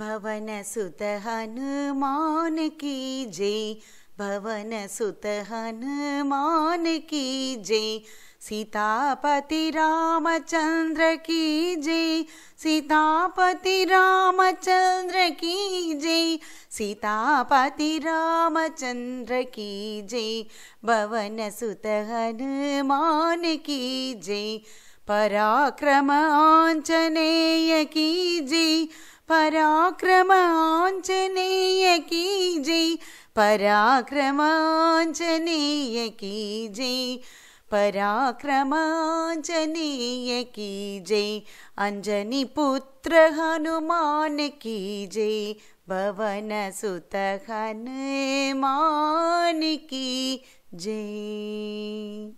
भवन सुत हनुमान की जय भवन सुत हनुमान की जय सीतापति रामचंद्र की जय सीतापति रामचन्द्र की जय सीतापति रामचंद्र की जय भवन सुत हनुमान की जय पराक्रम पराक्रमाञ्चय की जय पराक्रमाञ्जनेय की पराक्रमानेय पराक्रमाञ्जनेय की जय अञ्जनिपुत्र हनुमान की हनुमान् भवनसुत हनुमान की जय